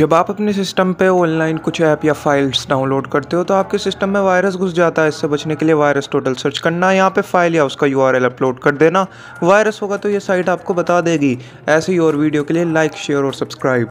जब आप अपने सिस्टम पे ऑनलाइन कुछ ऐप या फाइल्स डाउनलोड करते हो तो आपके सिस्टम में वायरस घुस जाता है इससे बचने के लिए वायरस टोटल सर्च करना यहाँ पे फाइल या उसका यू अपलोड कर देना वायरस होगा तो ये साइट आपको बता देगी ऐसे ही और वीडियो के लिए लाइक शेयर और सब्सक्राइब